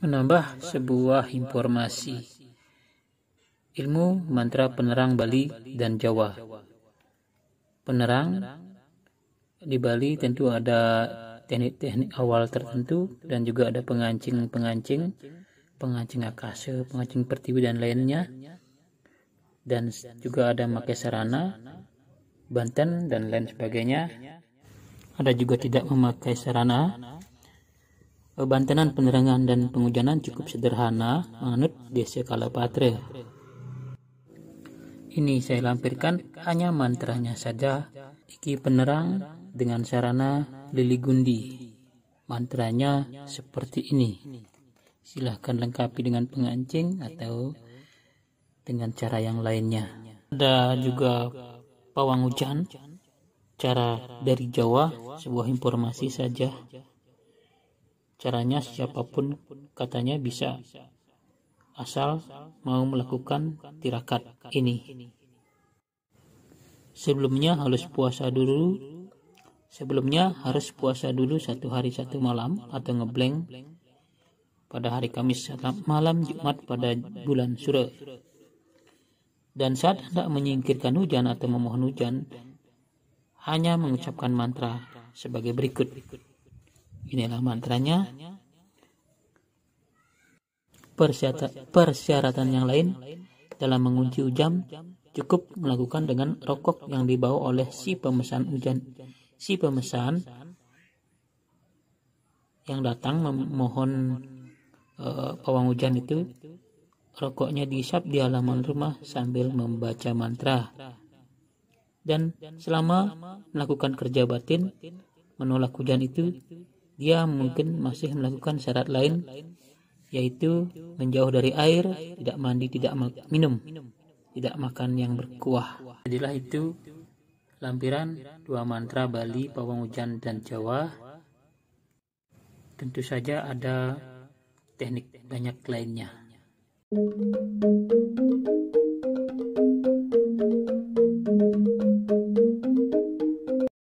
Menambah sebuah informasi Ilmu Mantra Penerang Bali dan Jawa Penerang di Bali tentu ada teknik-teknik awal tertentu dan juga ada pengancing-pengancing pengancing akase, pengancing pertiwi dan lainnya dan juga ada memakai sarana Banten dan lain sebagainya ada juga tidak memakai sarana Eh, bantenan penerangan dan pengujanan cukup sederhana menurut desa Kalapatre. Ini saya lampirkan hanya mantranya saja. Iki penerang dengan sarana lili gundi. Mantranya seperti ini. Silahkan lengkapi dengan pengancing atau dengan cara yang lainnya. Ada juga pawang hujan, cara dari Jawa, sebuah informasi saja. Caranya siapapun katanya bisa asal mau melakukan tirakat ini. Sebelumnya harus puasa dulu. Sebelumnya harus puasa dulu satu hari satu malam atau ngeblank pada hari Kamis malam Jumat pada bulan Sura. Dan saat hendak menyingkirkan hujan atau memohon hujan, hanya mengucapkan mantra sebagai berikut. Inilah mantranya. Persyaratan, persyaratan yang lain dalam mengunci ujam cukup melakukan dengan rokok yang dibawa oleh si pemesan ujan. Si pemesan yang datang memohon uh, pawang hujan itu rokoknya dihisap di halaman rumah sambil membaca mantra. Dan selama melakukan kerja batin, menolak hujan itu dia mungkin masih melakukan syarat lain yaitu menjauh dari air, tidak mandi, tidak minum, tidak makan yang berkuah. Jadilah itu lampiran dua mantra Bali, Pawang Hujan, dan Jawa. Tentu saja ada teknik banyak lainnya. Thank you.